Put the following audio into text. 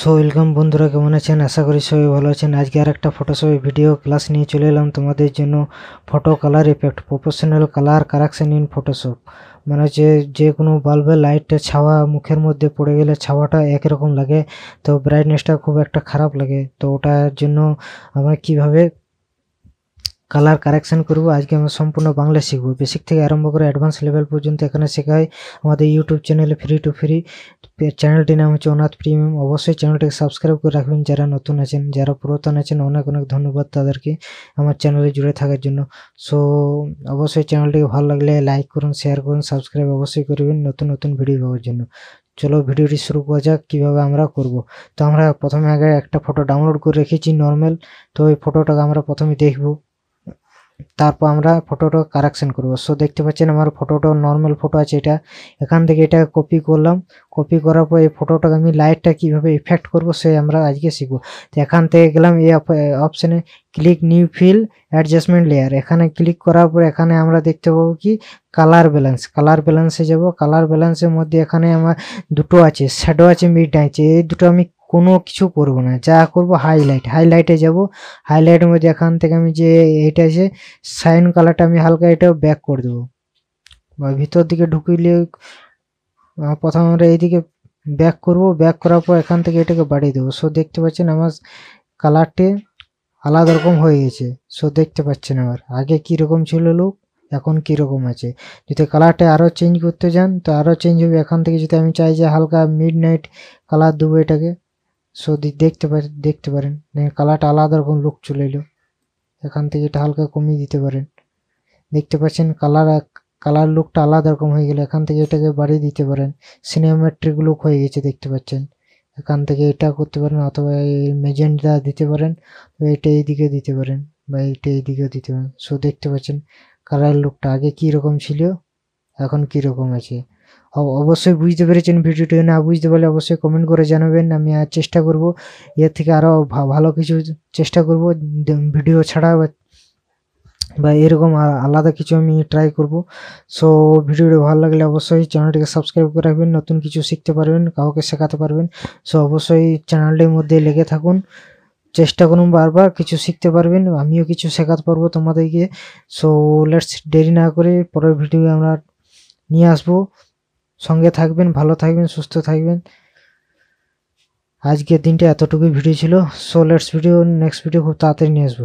so welcome বন্ধুরা কেমন আছেন আশা করি সবাই ভালো আছেন আজকে আর একটা ফটোশপে ভিডিও ক্লাস নিয়ে চলে এলাম তোমাদের জন্য photo colour effect professional colour correction in Photoshop মানে হচ্ছে যে কোনো বাল্বের লাইটটা ছাওয়া মুখের মধ্যে পড়ে গেলে ছাওয়াটা একরকম লাগে তো ব্রাইটনেসটা খুব একটা খারাপ লাগে তো ওটার জন্য আমরা কিভাবে কালার কারেকশান করব আজকে আমরা সম্পূর্ণ বাংলা শিখব বেসিক থেকে আরম্ভ করে অ্যাডভান্স লেভেল পর্যন্ত এখানে শেখা হয় আমাদের ইউটিউব চ্যানেলে ফ্রি টু ফ্রি চ্যানেলটির নাম হচ্ছে অনাথ প্রিমিয়াম অবশ্যই চ্যানেলটিকে সাবস্ক্রাইব করে রাখবেন যারা নতুন আছেন যারা পুরাতন আছেন অনেক অনেক ধন্যবাদ তাদেরকে আমার চ্যানেলে জুড়ে থাকার জন্য সো অবশ্যই চ্যানেলটিকে ভালো লাগলে লাইক করুন শেয়ার করুন সাবস্ক্রাইব অবশ্যই করবেন নতুন নতুন ভিডিও পাওয়ার জন্য চলো ভিডিওটি শুরু করা যাক কীভাবে আমরা করব তো আমরা প্রথমে আগে একটা ফটো ডাউনলোড করে রেখেছি নর্মাল তো ওই ফটোটাকে আমরা প্রথমে দেখব তারপর আমরা ফটোটা কারেকশন করব সো দেখতে পাচ্ছেন আমার ফটোটা নর্মাল ফটো আছে এটা এখান থেকে এটা কপি করলাম কপি করার পর এই ফটোটাকে আমি লাইটটা কীভাবে ইফেক্ট করব সে আমরা আজকে শিখবো তো এখান থেকে গেলাম এই অপশানে click new fill adjustment layer এখানে ক্লিক করার পর এখানে আমরা দেখতে পাবো কি কালার ব্যালেন্স কালার ব্যালেন্সে যাব কালার ব্যালেন্সের মধ্যে এখানে আমার দুটো আছে শ্যাডো আছে মিড আছে এই দুটো আমি কোনো কিছু করবো না যা করব হাইলাইট হাইলাইটে যাব হাইলাইটের মধ্যে এখান থেকে আমি যে এটা আছে সাইন কালারটা আমি হালকা এটাও ব্যাক করে দেবো বা ভিতর দিকে ঢুকিয়ে প্রথম আমরা এইদিকে ব্যাক করব ব্যাক করার পর এখান থেকে এটাকে বাড়িয়ে দেবো সো দেখতে পাচ্ছেন আমার কালারটি আলাদা রকম হয়ে গেছে সো দেখতে পাচ্ছেন আমার আগে কীরকম ছিল লোক এখন কীরকম আছে যদি কালারটা আরও চেঞ্জ করতে যান তো আরও চেঞ্জ হবে এখান থেকে যদি আমি চাই যে হালকা মিড নাইট কালার দেবো এটাকে সো দেখতে পারেন দেখতে পারেন কালারটা আলাদা রকম লুক চলে এলো এখান থেকে এটা হালকা কমিয়ে দিতে পারেন দেখতে পাচ্ছেন কালার কালার লুকটা আলাদা রকম হয়ে গেল এখান থেকে এটাকে বাড়িয়ে দিতে পারেন সিনেমেট্রিক লুক হয়ে গেছে দেখতে পাচ্ছেন এখান থেকে এটা করতে পারেন অথবা এই মেজেন্ডা দিতে পারেন এটা এইদিকে দিতে পারেন বা এইটা এইদিকেও দিতে পারেন সো দেখতে পাচ্ছেন কালার লুকটা আগে কী রকম ছিল এখন কী রকম আছে অবশ্যই বুঝতে পেরেছেন ভিডিওটি না বুঝতে পারলে অবশ্যই কমেন্ট করে জানাবেন আমি আর চেষ্টা করব এর থেকে আরও ভালো কিছু চেষ্টা করব ভিডিও ছাড়া বা এরকম আলাদা কিছু আমি ট্রাই করব সো ভিডিওটি ভালো লাগলে অবশ্যই চ্যানেলটিকে সাবস্ক্রাইব করে রাখবেন নতুন কিছু শিখতে পারবেন কাউকে শেখাতে পারবেন সো অবশ্যই চ্যানেলটির মধ্যে লেগে থাকুন চেষ্টা করুন বারবার কিছু শিখতে পারবেন আমিও কিছু শেখাতে পারবো তোমাদেরকে সো লেটস দেরি না করে পরের ভিডিও আমরা নিয়ে আসবো সঙ্গে থাকবেন ভালো থাকবেন সুস্থ থাকবেন আজকের দিনটা এতটুকুই ভিডিও ছিল so let's video next video খুব তাড়াতাড়ি নিয়ে আসবো